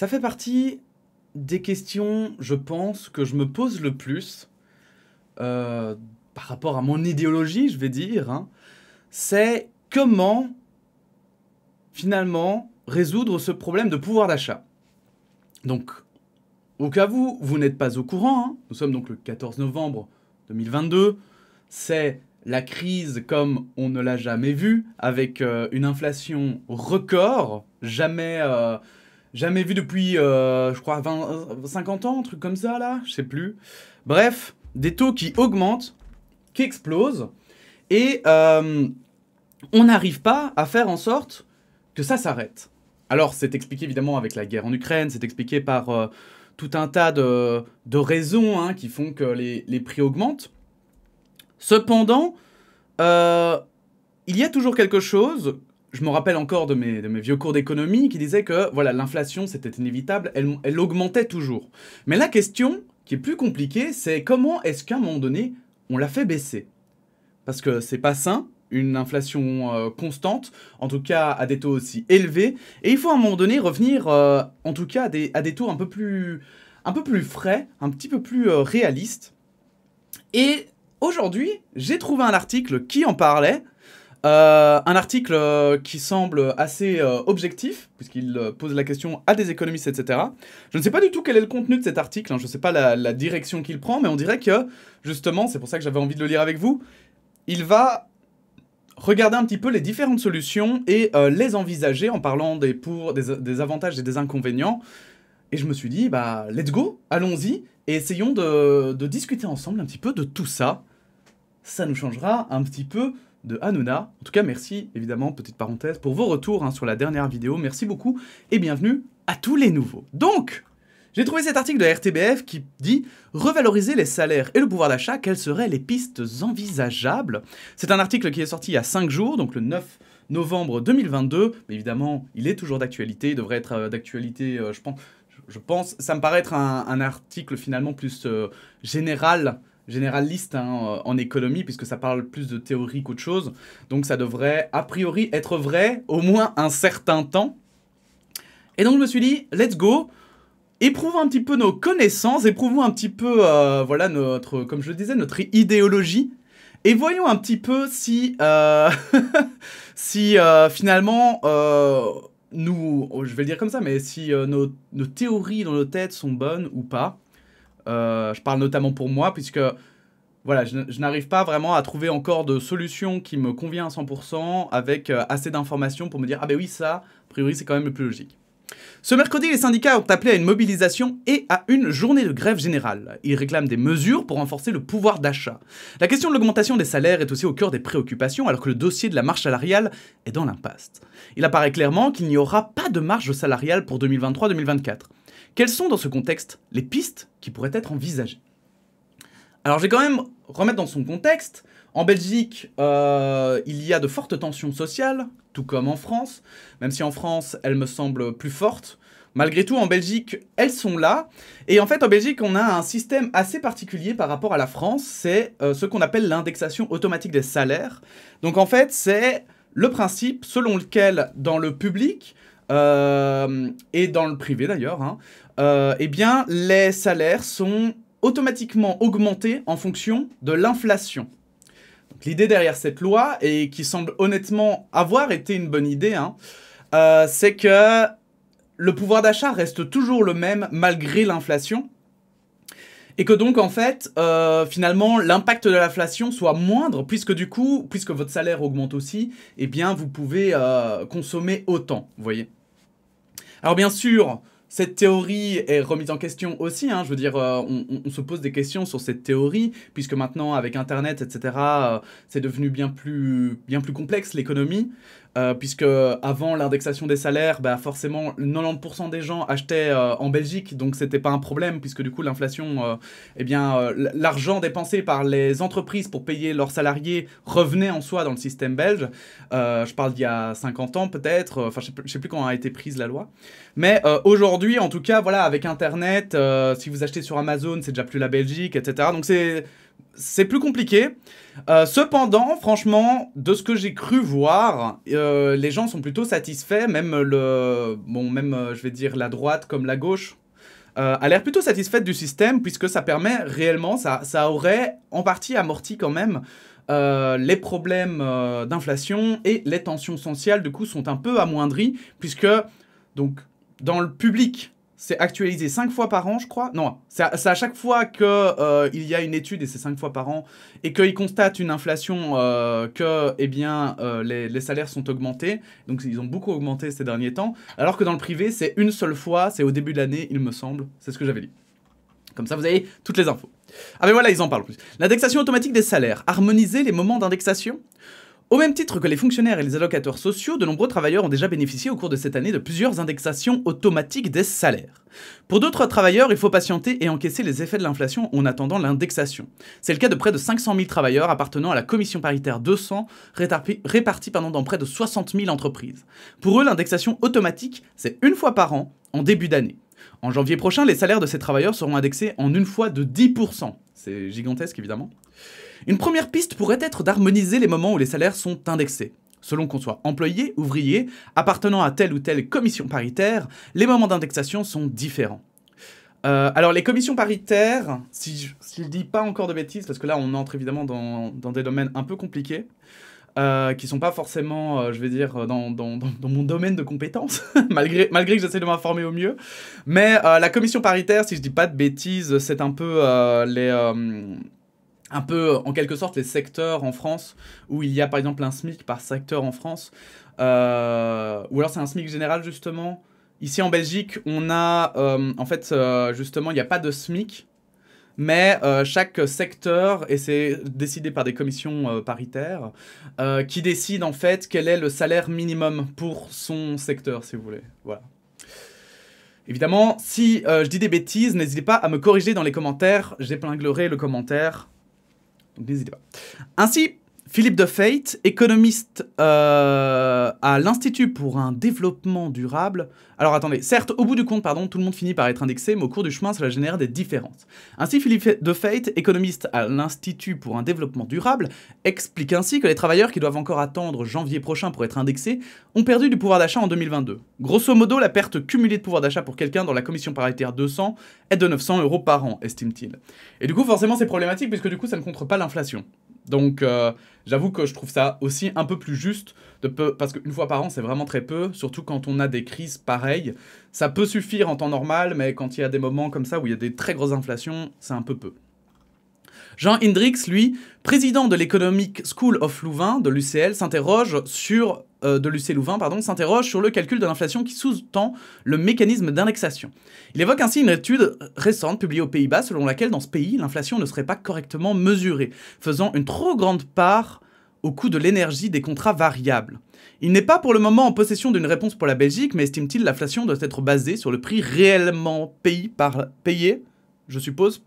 Ça fait partie des questions, je pense, que je me pose le plus euh, par rapport à mon idéologie, je vais dire. Hein. C'est comment, finalement, résoudre ce problème de pouvoir d'achat. Donc, au cas où vous, n'êtes pas au courant, hein, nous sommes donc le 14 novembre 2022, c'est la crise comme on ne l'a jamais vue, avec euh, une inflation record, jamais... Euh, jamais vu depuis, euh, je crois, 20, 50 ans, un truc comme ça, là, je sais plus. Bref, des taux qui augmentent, qui explosent, et euh, on n'arrive pas à faire en sorte que ça s'arrête. Alors, c'est expliqué évidemment avec la guerre en Ukraine, c'est expliqué par euh, tout un tas de, raisons hein, qui font que les prix augmentent. Cependant, il y a toujours quelque chose je me rappelle encore de mes, vieux cours d'économie qui disaient que voilà l'inflation c'était inévitable, elle, augmentait toujours. Mais la question qui est plus compliquée, c'est comment est-ce qu'à un moment donné on la fait baisser Parce que c'est pas sain une inflation euh, constante, en tout cas à des taux aussi élevés, et il faut à un moment donné revenir euh, en tout cas à des, taux un peu plus frais, un petit peu plus euh, réalistes. Et aujourd'hui, j'ai trouvé un article qui en parlait euh, un article euh, qui semble assez euh, objectif, puisqu'il pose la question à des économistes, etc. Je ne sais pas du tout quel est le contenu de cet article, hein. je ne sais pas la, direction qu'il prend, mais on dirait que, justement, c'est pour ça que j'avais envie de le lire avec vous, il va regarder un petit peu les différentes solutions et les envisager en parlant des pour, des, avantages et des inconvénients. Et je me suis dit, bah, let's go, allons-y, et essayons de discuter ensemble un petit peu de tout ça. Ça nous changera un petit peu de Hanouna. En tout cas, merci évidemment, petite parenthèse, pour vos retours hein, sur la dernière vidéo. Merci beaucoup et bienvenue à tous les nouveaux. Donc, j'ai trouvé cet article de la RTBF qui dit Revaloriser les salaires et le pouvoir d'achat, quelles seraient les pistes envisageables C'est un article qui est sorti il y a 5 jours, donc le 9 novembre 2022. Mais évidemment, il est toujours d'actualité, il devrait être euh, d'actualité, euh, je pense. Je pense, ça me paraît être un, article finalement plus euh, général généraliste hein, en économie, puisque ça parle plus de théorie qu'autre chose. Donc ça devrait, a priori, être vrai au moins un certain temps. Et donc je me suis dit, let's go, éprouvons un petit peu nos connaissances, éprouvons un petit peu, euh, voilà, notre, comme je le disais, notre idéologie. Et voyons un petit peu si, euh, si euh, finalement, nous, oh, je vais le dire comme ça, mais si nos, nos théories dans nos têtes sont bonnes ou pas. Euh, je parle notamment pour moi, puisque voilà, je, n'arrive pas vraiment à trouver encore de solution qui me convient à 100% avec euh, assez d'informations pour me dire ah ben oui ça, a priori c'est quand même le plus logique. Ce mercredi, les syndicats ont appelé à une mobilisation et à une journée de grève générale. Ils réclament des mesures pour renforcer le pouvoir d'achat. La question de l'augmentation des salaires est aussi au cœur des préoccupations alors que le dossier de la marche salariale est dans l'impasse. Il apparaît clairement qu'il n'y aura pas de marge salariale pour 2023-2024. Quelles sont dans ce contexte les pistes qui pourraient être envisagées Alors je vais quand même remettre dans son contexte. En Belgique, euh, il y a de fortes tensions sociales, tout comme en France, même si en France, elles me semblent plus fortes. Malgré tout, en Belgique, elles sont là. Et en fait, en Belgique, on a un système assez particulier par rapport à la France. C'est euh, ce qu'on appelle l'indexation automatique des salaires. Donc en fait, c'est le principe selon lequel, dans le public, euh, et dans le privé d'ailleurs, hein. euh, eh bien, les salaires sont automatiquement augmentés en fonction de l'inflation. L'idée derrière cette loi, et qui semble honnêtement avoir été une bonne idée, hein, euh, c'est que le pouvoir d'achat reste toujours le même malgré l'inflation. Et que donc en fait, finalement, l'impact de l'inflation soit moindre, puisque du coup, puisque votre salaire augmente aussi, eh bien, vous pouvez consommer autant, vous voyez. Alors bien sûr, cette théorie est remise en question aussi. Hein. je veux dire, euh, on, se pose des questions sur cette théorie, puisque maintenant, avec Internet, etc., euh, c'est devenu bien plus, bien plus complexe, l'économie. Euh, puisque avant l'indexation des salaires, bah forcément 90% des gens achetaient euh, en Belgique, donc c'était pas un problème, puisque du coup l'inflation, euh, eh bien l'argent dépensé par les entreprises pour payer leurs salariés revenait en soi dans le système belge. je parle d'il y a 50 ans peut-être, enfin je, je sais plus quand a été prise la loi. Mais aujourd'hui, en tout cas, voilà, avec Internet, si vous achetez sur Amazon, c'est déjà plus la Belgique, etc. Donc c'est c'est plus compliqué. Euh, cependant, franchement, de ce que j'ai cru voir, euh, les gens sont plutôt satisfaits, même le, bon, même euh, je vais dire la droite comme la gauche a l'air plutôt satisfaite du système puisque ça permet réellement, ça, ça aurait en partie amorti quand même les problèmes d'inflation et les tensions sociales, du coup, sont un peu amoindries, puisque, donc, dans le public, c'est actualisé 5 fois par an, je crois. Non, c'est à, chaque fois qu'il euh, y a une étude, et c'est 5 fois par an, et qu'ils constatent une inflation, euh, que eh bien, euh, les, les, salaires sont augmentés. Donc, ils ont beaucoup augmenté ces derniers temps. Alors que dans le privé, c'est une seule fois, c'est au début de l'année, il me semble. C'est ce que j'avais dit. Comme ça, vous avez toutes les infos. Ah mais ben voilà, ils en parlent plus. L'indexation automatique des salaires. Harmoniser les moments d'indexation au même titre que les fonctionnaires et les allocateurs sociaux, de nombreux travailleurs ont déjà bénéficié au cours de cette année de plusieurs indexations automatiques des salaires. Pour d'autres travailleurs, il faut patienter et encaisser les effets de l'inflation en attendant l'indexation. C'est le cas de près de 500 000 travailleurs appartenant à la commission paritaire 200, répartis dans près de 60 000 entreprises. Pour eux, l'indexation automatique, c'est une fois par an, en début d'année. En janvier prochain, les salaires de ces travailleurs seront indexés en une fois de 10%. C'est gigantesque évidemment. Une première piste pourrait être d'harmoniser les moments où les salaires sont indexés. Selon qu'on soit employé, ouvrier, appartenant à telle ou telle commission paritaire, les moments d'indexation sont différents. Euh, alors les commissions paritaires, si je, dit dis pas encore de bêtises, parce que là on entre évidemment dans, des domaines un peu compliqués, euh, qui sont pas forcément, euh, je vais dire, dans, mon domaine de compétences, malgré, que j'essaie de m'informer au mieux. Mais la commission paritaire, si je dis pas de bêtises, c'est un peu les, un peu euh, en quelque sorte les secteurs en France où il y a par exemple un SMIC par secteur en France, euh, ou alors c'est un SMIC général justement. Ici en Belgique, on a euh, en fait justement il n'y a pas de SMIC, mais chaque secteur, et c'est décidé par des commissions paritaires, qui décide en fait quel est le salaire minimum pour son secteur si vous voulez. Voilà. Évidemment, si je dis des bêtises, n'hésitez pas à me corriger dans les commentaires, j'épinglerai le commentaire donc n'hésitez pas. Ainsi, Philippe de Fate, économiste euh, à l'Institut pour un développement durable. Alors attendez, certes, au bout du compte, pardon, tout le monde finit par être indexé, mais au cours du chemin, cela génère des différences. Ainsi, Philippe de Fate, économiste à l'Institut pour un développement durable, explique ainsi que les travailleurs qui doivent encore attendre janvier prochain pour être indexés ont perdu du pouvoir d'achat en 2022. Grosso modo, la perte cumulée de pouvoir d'achat pour quelqu'un dans la commission paritaire 200 est de 900 euros par an, estime-t-il. Et du coup, forcément, c'est problématique puisque du coup, ça ne contre pas l'inflation. Donc euh, j'avoue que je trouve ça aussi un peu plus juste, parce qu'une fois par an c'est vraiment très peu, surtout quand on a des crises pareilles. Ça peut suffire en temps normal, mais quand il y a des moments comme ça où il y a des très grosses inflations, c'est un peu peu. Jean Hendrix, lui, président de l'Economic School of Louvain, de l'UCL, s'interroge sur euh, de Lucet Louvain pardon, s'interroge sur le calcul de l'inflation qui sous-tend le mécanisme d'indexation. Il évoque ainsi une étude récente publiée aux Pays-Bas selon laquelle dans ce pays, l'inflation ne serait pas correctement mesurée, faisant une trop grande part au coût de l'énergie des contrats variables. Il n'est pas pour le moment en possession d'une réponse pour la Belgique, mais estime-t-il l'inflation doit être basée sur le prix réellement payé, par, payé, je suppose,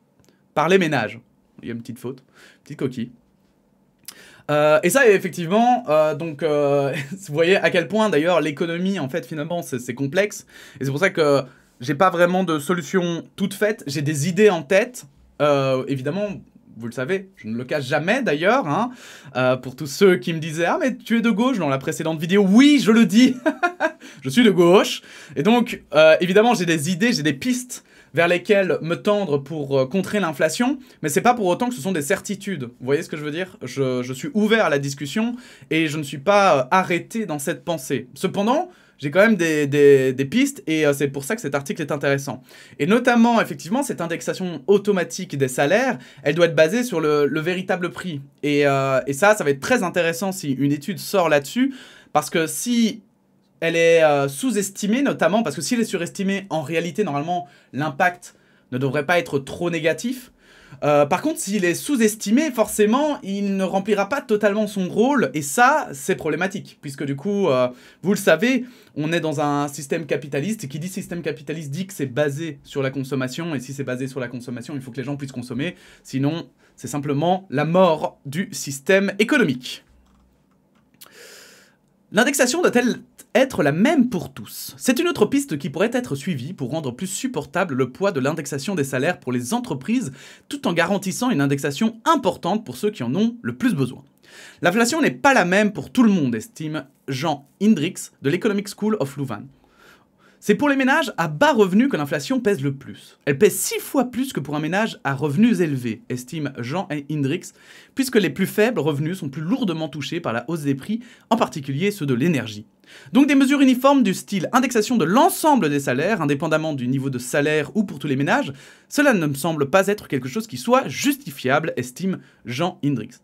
par les ménages. Il y a une petite faute, une petite coquille. Euh, et ça, effectivement, euh, donc, euh, vous voyez à quel point, d'ailleurs, l'économie, en fait, finalement, c'est complexe. Et c'est pour ça que j'ai pas vraiment de solution toute faite. J'ai des idées en tête. évidemment, vous le savez, je ne le cache jamais d'ailleurs, hein. pour tous ceux qui me disaient Ah, mais tu es de gauche dans la précédente vidéo. Oui, je le dis, je suis de gauche. Et donc, évidemment, j'ai des idées, j'ai des pistes vers lesquelles me tendre pour euh, contrer l'inflation, mais c'est pas pour autant que ce sont des certitudes. Vous voyez ce que je veux dire je, je, suis ouvert à la discussion et je ne suis pas euh, arrêté dans cette pensée. Cependant, j'ai quand même des, des, pistes et euh, c'est pour ça que cet article est intéressant. Et notamment, effectivement, cette indexation automatique des salaires, elle doit être basée sur le, le véritable prix. Et, et ça, ça va être très intéressant si une étude sort là-dessus, parce que si elle est euh, sous-estimée notamment parce que s'il est surestimé, en réalité, normalement, l'impact ne devrait pas être trop négatif. Euh, par contre, s'il est sous-estimé, forcément, il ne remplira pas totalement son rôle, et ça, c'est problématique, puisque du coup, euh, vous le savez, on est dans un système capitaliste, et qui dit système capitaliste dit que c'est basé sur la consommation, et si c'est basé sur la consommation, il faut que les gens puissent consommer, sinon, c'est simplement la mort du système économique. L'indexation doit-elle être la même pour tous. C'est une autre piste qui pourrait être suivie pour rendre plus supportable le poids de l'indexation des salaires pour les entreprises, tout en garantissant une indexation importante pour ceux qui en ont le plus besoin. L'inflation n'est pas la même pour tout le monde, estime Jean Indrix de l'Economic School of Louvain. C'est pour les ménages à bas revenus que l'inflation pèse le plus. Elle pèse six fois plus que pour un ménage à revenus élevés, estime Jean Indrix, puisque les plus faibles revenus sont plus lourdement touchés par la hausse des prix, en particulier ceux de l'énergie. Donc des mesures uniformes du style indexation de l'ensemble des salaires, indépendamment du niveau de salaire ou pour tous les ménages, cela ne me semble pas être quelque chose qui soit justifiable, estime Jean Hindrix.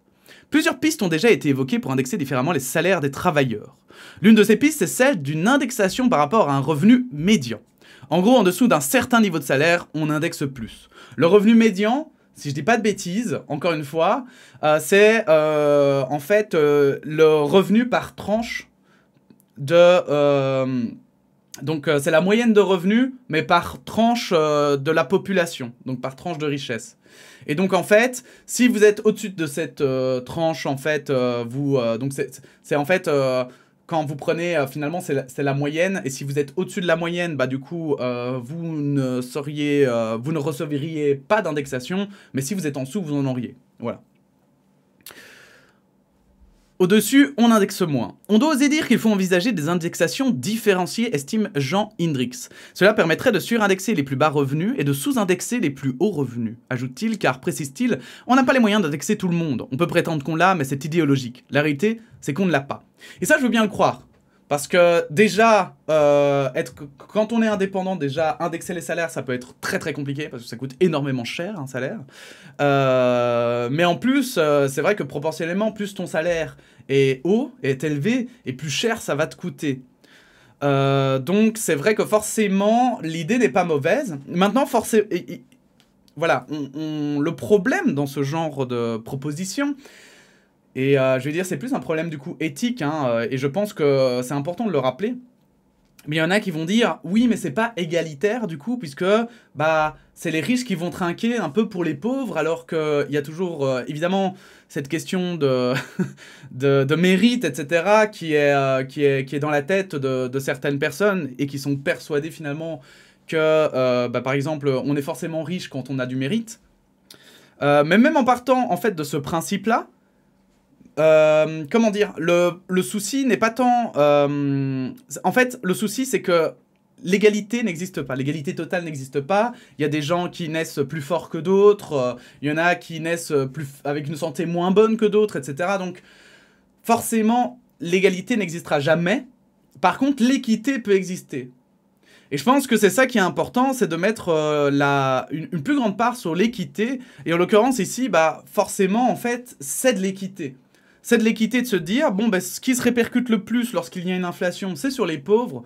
Plusieurs pistes ont déjà été évoquées pour indexer différemment les salaires des travailleurs. L'une de ces pistes, c'est celle d'une indexation par rapport à un revenu médian. En gros, en dessous d'un certain niveau de salaire, on indexe plus. Le revenu médian, si je dis pas de bêtises, encore une fois, euh, c'est euh, en fait euh, le revenu par tranche de... Euh, donc euh, c'est la moyenne de revenus, mais par tranche euh, de la population, donc par tranche de richesse. Et donc en fait, si vous êtes au-dessus de cette tranche, en fait, vous donc c'est en fait quand vous prenez finalement c'est la, moyenne et si vous êtes au-dessus de la moyenne, bah du coup vous ne seriez vous ne recevriez pas d'indexation, mais si vous êtes en dessous, vous en auriez. Voilà. Au-dessus, on indexe moins. On doit oser dire qu'il faut envisager des indexations différenciées, estime Jean hindrix Cela permettrait de surindexer les plus bas revenus et de sous-indexer les plus hauts revenus, ajoute-t-il, car, précise-t-il, on n'a pas les moyens d'indexer tout le monde. On peut prétendre qu'on l'a, mais c'est idéologique. La réalité, c'est qu'on ne l'a pas. Et ça, je veux bien le croire. Parce que déjà, euh, quand on est indépendant, déjà, indexer les salaires, ça peut être très très compliqué parce que ça coûte énormément cher un salaire. Euh, mais en plus, euh, c'est vrai que proportionnellement, plus ton salaire est haut, est élevé, et plus cher ça va te coûter. donc c'est vrai que forcément, l'idée n'est pas mauvaise. Maintenant, forcément... Voilà, le problème dans ce genre de proposition, et euh, je veux dire, c'est plus un problème du coup éthique, hein, euh, et je pense que c'est important de le rappeler. Mais il y en a qui vont dire oui, mais c'est pas égalitaire du coup, puisque bah c'est les riches qui vont trinquer un peu pour les pauvres, alors qu'il y a toujours euh, évidemment cette question de, de, mérite, etc., qui est, qui est, qui est dans la tête de, certaines personnes et qui sont persuadées finalement que bah, par exemple on est forcément riche quand on a du mérite. mais même en partant en fait de ce principe-là, euh, comment dire, le, souci n'est pas tant... Euh, en fait, le souci, c'est que l'égalité n'existe pas. L'égalité totale n'existe pas. Il y a des gens qui naissent plus forts que d'autres. Euh, il y en a qui naissent plus avec une santé moins bonne que d'autres, etc. Donc, forcément, l'égalité n'existera jamais. Par contre, l'équité peut exister. Et je pense que c'est ça qui est important, c'est de mettre une, plus grande part sur l'équité. Et en l'occurrence ici, bah, forcément, en fait, c'est de l'équité c'est de l'équité de se dire, bon, ben, ce qui se répercute le plus lorsqu'il y a une inflation, c'est sur les pauvres.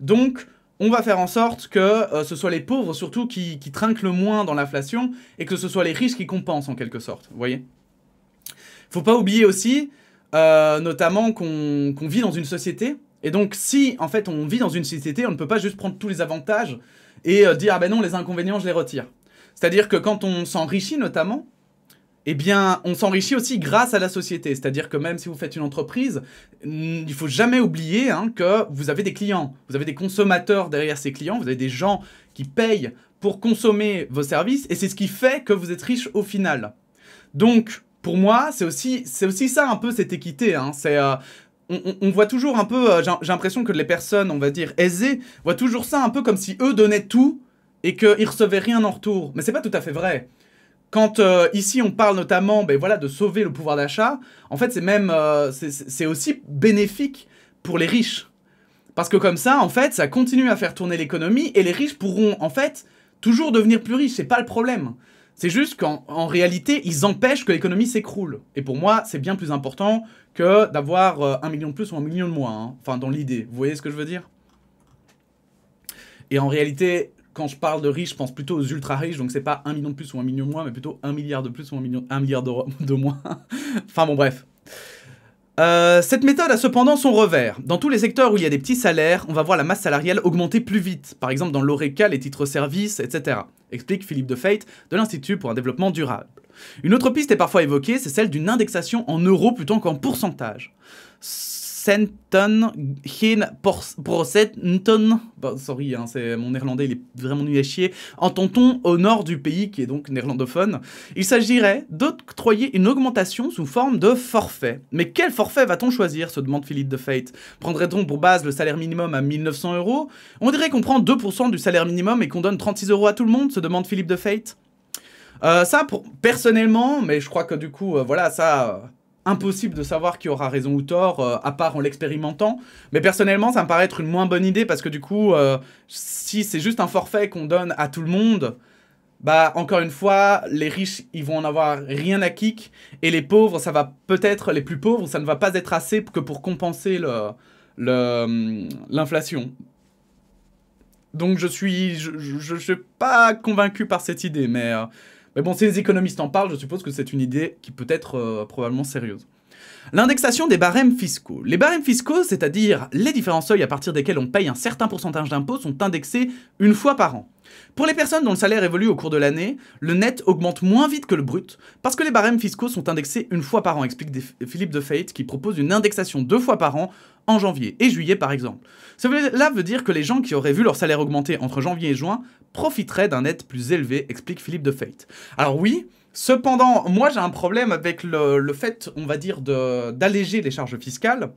Donc, on va faire en sorte que euh, ce soit les pauvres surtout qui, trinquent le moins dans l'inflation et que ce soit les riches qui compensent en quelque sorte. Vous voyez Faut pas oublier aussi, euh, notamment qu'on vit dans une société. Et donc, si en fait on vit dans une société, on ne peut pas juste prendre tous les avantages et euh, dire ah ben non, les inconvénients, je les retire. C'est-à-dire que quand on s'enrichit notamment, eh bien, on s'enrichit aussi grâce à la société. C'est-à-dire que même si vous faites une entreprise, il faut jamais oublier hein, que vous avez des clients, vous avez des consommateurs derrière ces clients, vous avez des gens qui payent pour consommer vos services, et c'est ce qui fait que vous êtes riche au final. Donc, pour moi, c'est aussi, c'est aussi ça un peu cette équité. Hein. c'est euh, on, voit toujours un peu, euh, j'ai, l'impression que les personnes, on va dire, aisées, voient toujours ça un peu comme si eux donnaient tout et qu'ils recevaient rien en retour. Mais c'est pas tout à fait vrai quand euh, ici on parle notamment ben, voilà, de sauver le pouvoir d'achat, en fait c'est même euh, c'est aussi bénéfique pour les riches. Parce que comme ça, en fait, ça continue à faire tourner l'économie et les riches pourront en fait toujours devenir plus riches, c'est pas le problème. C'est juste qu'en réalité, ils empêchent que l'économie s'écroule. Et pour moi, c'est bien plus important que d'avoir euh, un million de plus ou un million de moins. Hein. Enfin, dans l'idée, vous voyez ce que je veux dire Et en réalité, quand je parle de riche, je pense plutôt aux ultra riches, donc c'est pas un million de plus ou un million de moins, mais plutôt un milliard de plus ou un, million, milliard de, de moins. enfin bon, bref. Euh, cette méthode a cependant son revers. Dans tous les secteurs où il y a des petits salaires, on va voir la masse salariale augmenter plus vite. Par exemple dans l'ORECA, les titres services, etc. Explique Philippe de de l'Institut pour un développement durable. Une autre piste est parfois évoquée, c'est celle d'une indexation en euros plutôt qu'en pourcentage. Senton Hien bon, bah, sorry, hein, c'est mon néerlandais, il est vraiment nul à chier, en tonton au nord du pays qui est donc néerlandophone. Il s'agirait d'octroyer une augmentation sous forme de forfait. Mais quel forfait va-t-on choisir se demande Philippe de Fate. Prendrait-on pour base le salaire minimum à 1900 euros On dirait qu'on prend 2% du salaire minimum et qu'on donne 36 euros à tout le monde se demande Philippe de Fate. Euh, ça, pour, personnellement, mais je crois que du coup, euh, voilà, ça, euh, impossible de savoir qui aura raison ou tort, euh, à part en l'expérimentant. Mais personnellement, ça me paraît être une moins bonne idée parce que du coup, euh, si c'est juste un forfait qu'on donne à tout le monde, bah encore une fois, les riches, ils vont en avoir rien à kick et les pauvres, ça va peut-être, les plus pauvres, ça ne va pas être assez que pour compenser l'inflation. Le, l'inflation. Donc je suis, je, suis pas convaincu par cette idée, mais euh, mais bon, si les économistes en parlent, je suppose que c'est une idée qui peut être euh, probablement sérieuse. L'indexation des barèmes fiscaux. Les barèmes fiscaux, c'est-à-dire les différents seuils à partir desquels on paye un certain pourcentage d'impôts, sont indexés une fois par an. Pour les personnes dont le salaire évolue au cours de l'année, le net augmente moins vite que le brut, parce que les barèmes fiscaux sont indexés une fois par an, explique Philippe de Fate, qui propose une indexation deux fois par an, en janvier et juillet par exemple. Cela veut dire que les gens qui auraient vu leur salaire augmenter entre janvier et juin profiterait d'un net plus élevé, explique Philippe de Fate. Alors oui, cependant, moi j'ai un problème avec le, fait, on va dire, d'alléger les charges fiscales.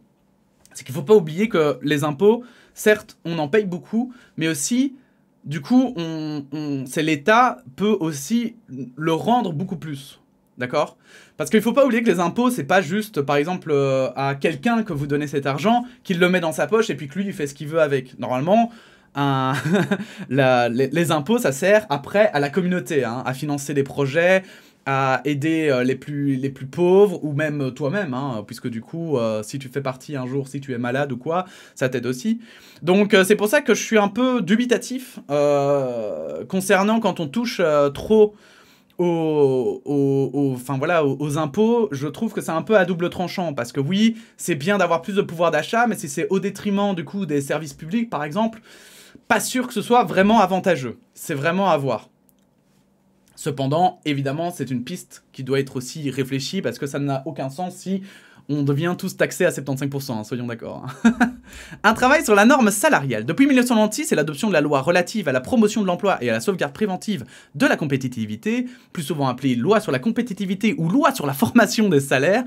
C'est qu'il ne faut pas oublier que les impôts, certes, on en paye beaucoup, mais aussi, du coup, c'est l'État peut aussi le rendre beaucoup plus. D'accord Parce qu'il ne faut pas oublier que les impôts, c'est pas juste, par exemple, euh, à quelqu'un que vous donnez cet argent, qu'il le met dans sa poche et puis que lui, il fait ce qu'il veut avec. Normalement, un les, impôts, ça sert après à la communauté, hein, à financer des projets, à aider euh, les, plus, les plus pauvres ou même euh, toi-même, hein, puisque du coup, euh, si tu fais partie un jour, si tu es malade ou quoi, ça t'aide aussi. Donc c'est pour ça que je suis un peu dubitatif concernant quand on touche trop aux, voilà, aux, impôts, je trouve que c'est un peu à double tranchant, parce que oui, c'est bien d'avoir plus de pouvoir d'achat, mais si c'est au détriment du coup des services publics, par exemple, pas sûr que ce soit vraiment avantageux. C'est vraiment à voir. Cependant, évidemment, c'est une piste qui doit être aussi réfléchie parce que ça n'a aucun sens si on devient tous taxés à 75%, hein, soyons d'accord. un travail sur la norme salariale. Depuis 1996 et l'adoption de la loi relative à la promotion de l'emploi et à la sauvegarde préventive de la compétitivité, plus souvent appelée loi sur la compétitivité ou loi sur la formation des salaires,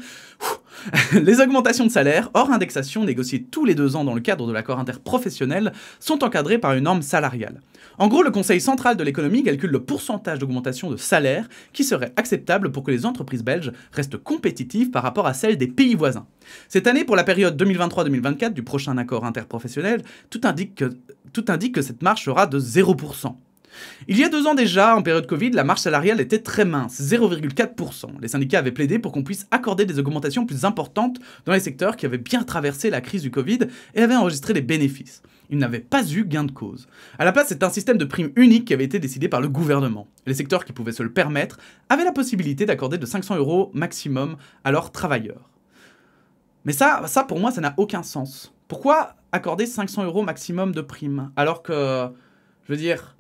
les augmentations de salaire hors indexation négociées tous les deux ans dans le cadre de l'accord interprofessionnel sont encadrées par une norme salariale. En gros, le Conseil central de l'économie calcule le pourcentage d'augmentation de salaire qui serait acceptable pour que les entreprises belges restent compétitives par rapport à celles des pays voisins. Cette année, pour la période 2023-2024 du prochain accord interprofessionnel, tout indique que, cette marche sera de 0%. Il y a deux ans déjà, en période Covid, la marge salariale était très mince, 0,4%. Les syndicats avaient plaidé pour qu'on puisse accorder des augmentations plus importantes dans les secteurs qui avaient bien traversé la crise du Covid et avaient enregistré des bénéfices. Ils n'avait pas eu gain de cause. À la place, c'est un système de primes unique qui avait été décidé par le gouvernement. Les secteurs qui pouvaient se le permettre avaient la possibilité d'accorder de 500 euros maximum à leurs travailleurs. Mais ça, ça pour moi, ça n'a aucun sens. Pourquoi accorder 500 euros maximum de primes alors que, je veux dire,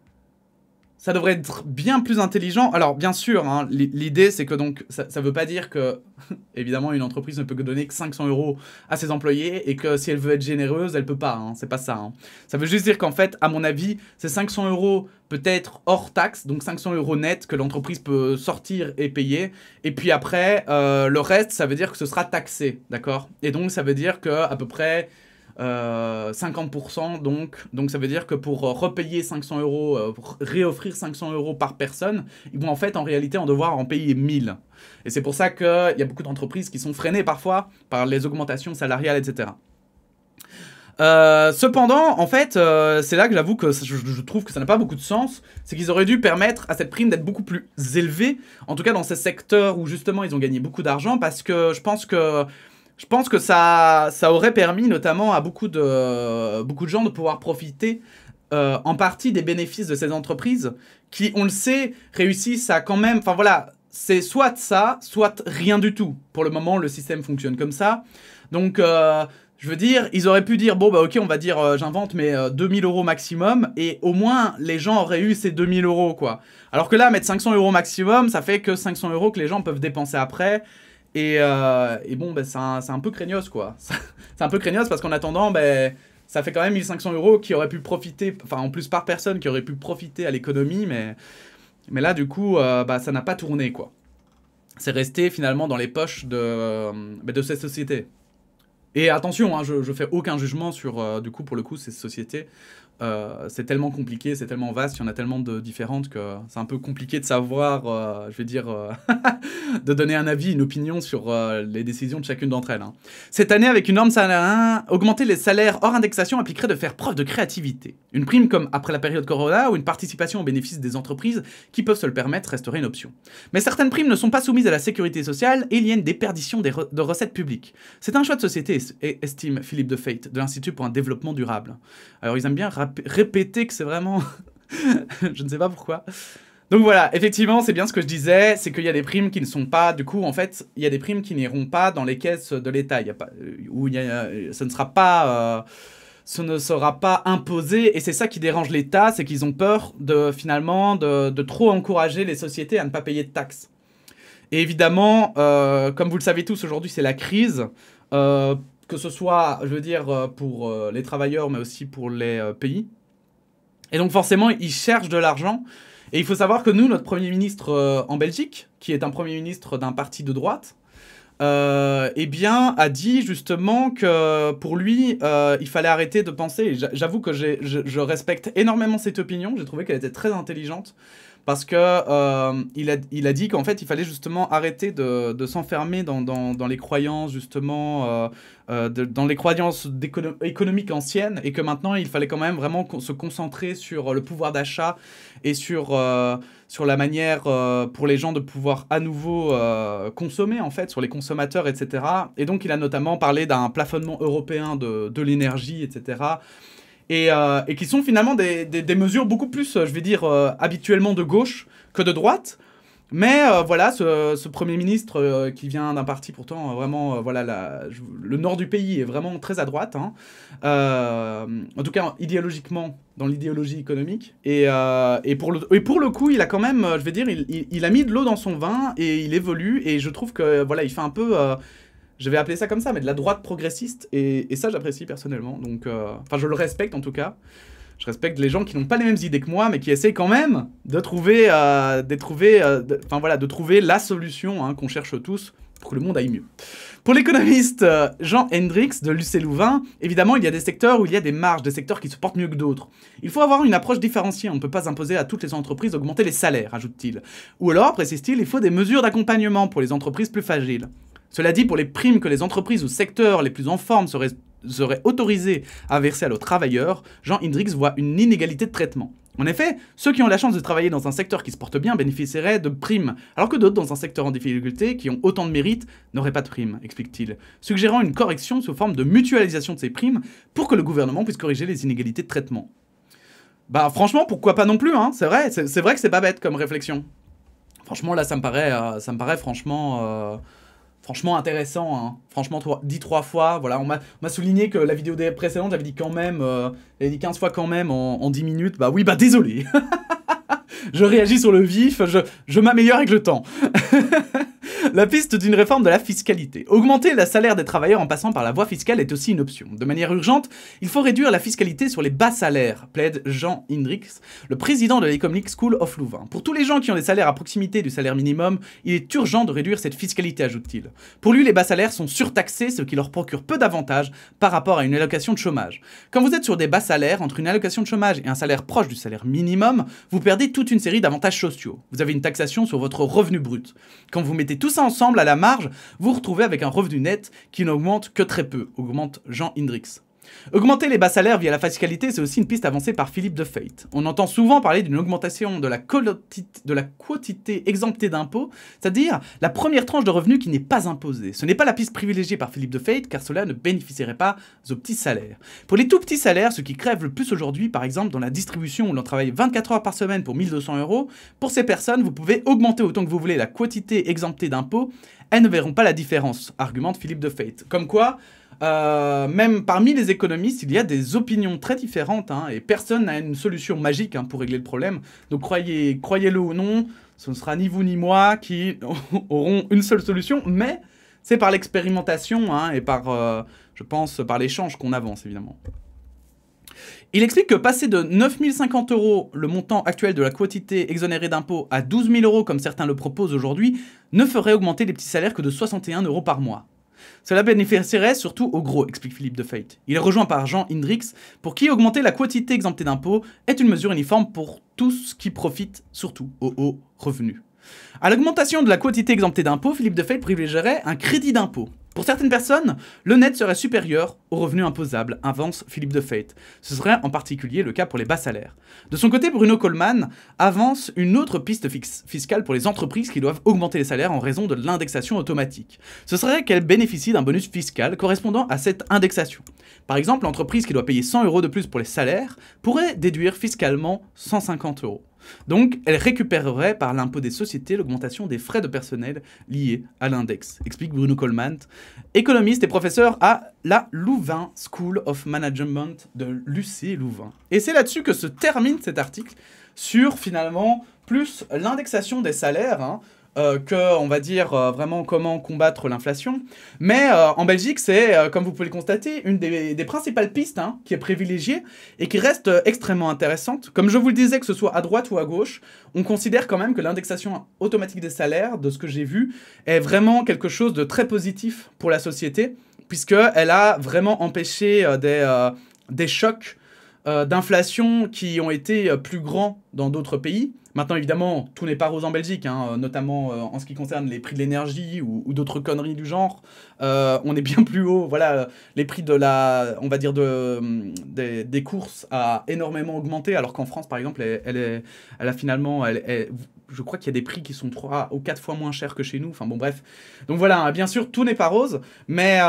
ça devrait être bien plus intelligent. Alors, bien sûr, hein, l'idée, c'est que donc, ça ne veut pas dire que, évidemment, une entreprise ne peut que donner que 500 euros à ses employés et que si elle veut être généreuse, elle peut pas. Hein, c'est pas ça. Hein. Ça veut juste dire qu'en fait, à mon avis, ces 500 euros peut-être hors taxe, donc 500 euros net que l'entreprise peut sortir et payer. Et puis après, euh, le reste, ça veut dire que ce sera taxé, d'accord Et donc, ça veut dire que à peu près 50% euh, donc. Donc ça veut dire que pour euh, repayer 500 euros, euh, pour réoffrir 500 euros par personne, ils vont en fait en réalité en devoir en payer 1000. Et c'est pour ça qu'il y a beaucoup d'entreprises qui sont freinées parfois par les augmentations salariales, etc. cependant, en fait, c'est là que j'avoue que je, je, trouve que ça n'a pas beaucoup de sens. C'est qu'ils auraient dû permettre à cette prime d'être beaucoup plus élevée, en tout cas dans ces secteurs où justement ils ont gagné beaucoup d'argent, parce que je pense que je pense que ça, ça aurait permis notamment à beaucoup de, beaucoup de gens de pouvoir profiter euh, en partie des bénéfices de ces entreprises qui, on le sait, réussissent à quand même... Enfin voilà, c'est soit ça, soit rien du tout. Pour le moment, le système fonctionne comme ça. Donc... Euh, je veux dire, ils auraient pu dire, bon, bah ok, on va dire, euh, j'invente, mais 2000 euros maximum, et au moins, les gens auraient eu ces 2000 euros, quoi. Alors que là, mettre 500 euros maximum, ça fait que 500 euros que les gens peuvent dépenser après, et, euh, et bon, ben, c'est un, peu craignos, quoi. c'est un peu craignos parce qu'en attendant, ben, ça fait quand même 1500 euros qui auraient pu profiter, enfin en plus par personne, qui aurait pu profiter à l'économie, mais, mais là, du coup, euh, bah, ça n'a pas tourné, quoi. C'est resté finalement dans les poches de, euh, ben, de ces sociétés. Et attention, hein, je, ne fais aucun jugement sur, du coup, pour le coup, ces sociétés. Euh, c'est tellement compliqué, c'est tellement vaste, il y en a tellement de différentes que c'est un peu compliqué de savoir, euh, je vais dire, euh, de donner un avis, une opinion sur les décisions de chacune d'entre elles. Hein. Cette année, avec une norme 1, augmenter les salaires hors indexation impliquerait de faire preuve de créativité. Une prime comme après la période Corona ou une participation au bénéfice des entreprises qui peuvent se le permettre resterait une option. Mais certaines primes ne sont pas soumises à la sécurité sociale et il y a une des perditions de recettes publiques. C'est un choix de société, estime Philippe de Fate de l'Institut pour un développement durable. Alors ils aiment bien répéter que c'est vraiment... je ne sais pas pourquoi. Donc voilà, effectivement, c'est bien ce que je disais, c'est qu'il y a des primes qui ne sont pas, du coup, en fait, il y a des primes qui n'iront pas dans les caisses de l'État, euh, où il y a, euh, ne sera pas... Euh, ce ne sera pas imposé, et c'est ça qui dérange l'État, c'est qu'ils ont peur de, finalement, de, de, trop encourager les sociétés à ne pas payer de taxes. Et évidemment, comme vous le savez tous, aujourd'hui, c'est la crise. Euh, que ce soit, je veux dire, euh, pour euh, les travailleurs, mais aussi pour les euh, pays. Et donc forcément, ils cherchent de l'argent. Et il faut savoir que nous, notre Premier ministre en Belgique, qui est un Premier ministre d'un parti de droite, eh bien, a dit justement que pour lui, il fallait arrêter de penser. J'avoue que je, respecte énormément cette opinion. J'ai trouvé qu'elle était très intelligente parce que euh, il, a, il a dit qu'en fait il fallait justement arrêter de, de s'enfermer dans, dans, les croyances justement euh, euh, dans les croyances économiques anciennes et que maintenant il fallait quand même vraiment se concentrer sur le pouvoir d'achat et sur sur la manière pour les gens de pouvoir à nouveau consommer en fait sur les consommateurs etc et donc il a notamment parlé d'un plafonnement européen de, de l'énergie etc euh, et, qui sont finalement des, mesures beaucoup plus, euh, je vais dire, euh, habituellement de gauche que de droite. Mais voilà, ce, Premier ministre qui vient d'un parti pourtant vraiment, voilà, le nord du pays est vraiment très à droite, hein. en tout cas idéologiquement, dans l'idéologie économique. Et, pour le, et pour le coup, il a quand même, je vais dire, il, il a mis de l'eau dans son vin et il évolue. Et je trouve que voilà, il fait un peu, je vais appeler ça comme ça, mais de la droite progressiste. Et, ça, j'apprécie personnellement. Donc, euh, enfin, je le respecte en tout cas. Je respecte les gens qui n'ont pas les mêmes idées que moi, mais qui essaient quand même de trouver, euh, euh, enfin voilà, de trouver la solution hein, qu'on cherche tous pour que le monde aille mieux. Pour l'économiste Jean Hendrix de Lucé Louvain, évidemment, il y a des secteurs où il y a des marges, des secteurs qui se portent mieux que d'autres. Il faut avoir une approche différenciée, on ne peut pas imposer à toutes les entreprises d'augmenter les salaires, ajoute-t-il. Ou alors, précise-t-il, il faut des mesures d'accompagnement pour les entreprises plus fragiles. Cela dit, pour les primes que les entreprises ou secteurs les plus en forme seraient, autorisés à verser à leurs travailleurs, Jean Hendrix voit une inégalité de traitement. En effet, ceux qui ont la chance de travailler dans un secteur qui se porte bien bénéficieraient de primes, alors que d'autres dans un secteur en difficulté qui ont autant de mérite n'auraient pas de primes, explique-t-il, suggérant une correction sous forme de mutualisation de ces primes pour que le gouvernement puisse corriger les inégalités de traitement. Bah franchement, pourquoi pas non plus, hein c'est vrai, c'est vrai que c'est pas bête comme réflexion. Franchement, là, ça me paraît, euh, ça me paraît franchement... Euh, franchement intéressant. Hein. Franchement, trois, dit trois fois. Voilà, on m'a souligné que la vidéo précédente, j'avais dit quand même, euh, j'avais dit 15 fois quand même en, en 10 minutes. Bah oui, bah désolé. je réagis sur le vif, je, je m'améliore avec le temps. La piste d'une réforme de la fiscalité. Augmenter la salaire des travailleurs en passant par la voie fiscale est aussi une option. De manière urgente, il faut réduire la fiscalité sur les bas salaires, plaide Jean Hendrix, le président de l'Economic School of Louvain. Pour tous les gens qui ont des salaires à proximité du salaire minimum, il est urgent de réduire cette fiscalité, ajoute-t-il. Pour lui, les bas salaires sont surtaxés, ce qui leur procure peu d'avantages par rapport à une allocation de chômage. Quand vous êtes sur des bas salaires, entre une allocation de chômage et un salaire proche du salaire minimum, vous perdez toute une série d'avantages sociaux. Vous avez une taxation sur votre revenu brut. Quand vous mettez tout ça ensemble, à la marge, vous retrouvez avec un revenu net qui n'augmente que très peu, augmente Jean Hendrix. Augmenter les bas salaires via la fiscalité, c'est aussi une piste avancée par Philippe de Feit. On entend souvent parler d'une augmentation de la, quantité quotité exemptée d'impôts, c'est-à-dire la première tranche de revenus qui n'est pas imposée. Ce n'est pas la piste privilégiée par Philippe de Feit, car cela ne bénéficierait pas aux petits salaires. Pour les tout petits salaires, ceux qui crèvent le plus aujourd'hui, par exemple dans la distribution où l'on travaille 24 heures par semaine pour 1200 euros, pour ces personnes, vous pouvez augmenter autant que vous voulez la quotité exemptée d'impôts, elles ne verront pas la différence, argumente Philippe de Faith. Comme quoi, euh, même parmi les économistes, il y a des opinions très différentes hein, et personne n'a une solution magique hein, pour régler le problème. Donc croyez, croyez-le ou non, ce ne sera ni vous ni moi qui auront une seule solution, mais c'est par l'expérimentation hein, et par, euh, je pense, par l'échange qu'on avance évidemment. Il explique que passer de 9050 euros, le montant actuel de la quantité exonérée d'impôts, à 12 000 euros, comme certains le proposent aujourd'hui, ne ferait augmenter les petits salaires que de 61 euros par mois. Cela bénéficierait surtout aux gros, explique Philippe de Feit. Il est rejoint par Jean Indrix, pour qui augmenter la quantité exemptée d'impôts est une mesure uniforme pour tous qui profitent surtout aux hauts revenus. À l'augmentation de la quantité exemptée d'impôts, Philippe de Fate privilégierait un crédit d'impôt, pour certaines personnes, le net serait supérieur au revenu imposable, avance Philippe de Fate. Ce serait en particulier le cas pour les bas salaires. De son côté, Bruno Coleman avance une autre piste fiscale pour les entreprises qui doivent augmenter les salaires en raison de l'indexation automatique. Ce serait qu'elles bénéficient d'un bonus fiscal correspondant à cette indexation. Par exemple, l'entreprise qui doit payer 100 euros de plus pour les salaires pourrait déduire fiscalement 150 euros. Donc, elle récupérerait par l'impôt des sociétés l'augmentation des frais de personnel liés à l'index, explique Bruno Coleman, économiste et professeur à la Louvain School of Management de l'UC Louvain. Et c'est là-dessus que se termine cet article sur finalement plus l'indexation des salaires. Hein euh, que, on va dire, euh, vraiment comment combattre l'inflation. Mais euh, en Belgique, c'est, euh, comme vous pouvez le constater, une des, principales pistes hein, qui est privilégiée et qui reste extrêmement intéressante. Comme je vous le disais, que ce soit à droite ou à gauche, on considère quand même que l'indexation automatique des salaires, de ce que j'ai vu, est vraiment quelque chose de très positif pour la société, puisqu'elle a vraiment empêché des chocs d'inflation qui ont été plus grands dans d'autres pays. Maintenant, évidemment, tout n'est pas rose en Belgique, hein, euh, notamment euh, en ce qui concerne les prix de l'énergie ou, d'autres conneries du genre. Euh, on est bien plus haut. Voilà, les prix de la, on va dire de, des, courses a énormément augmenté, alors qu'en France, par exemple, elle, est, elle a finalement, je crois qu'il y a des prix qui sont trois ou quatre fois moins chers que chez nous. Enfin bon, bref. Donc voilà, hein, bien sûr, tout n'est pas rose, mais...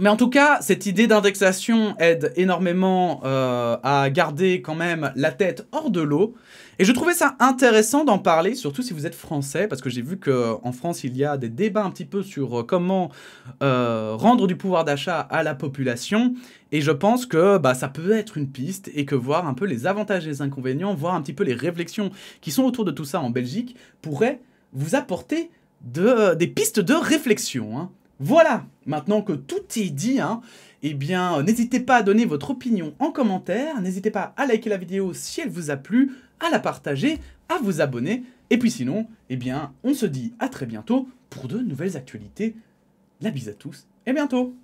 Mais en tout cas, cette idée d'indexation aide énormément euh, à garder quand même la tête hors de l'eau. Et je trouvais ça intéressant d'en parler, surtout si vous êtes français, parce que j'ai vu qu'en France, il y a des débats un petit peu sur euh, comment euh, rendre du pouvoir d'achat à la population. Et je pense que bah, ça peut être une piste et que voir un peu les avantages et les inconvénients, voir un petit peu les réflexions qui sont autour de tout ça en Belgique, pourrait vous apporter des pistes de réflexion. Hein. Voilà, maintenant que tout est dit, hein, eh bien n'hésitez pas à donner votre opinion en commentaire, n'hésitez pas à liker la vidéo si elle vous a plu, à la partager, à vous abonner, et puis sinon, eh bien on se dit à très bientôt pour de nouvelles actualités. La bise à tous et bientôt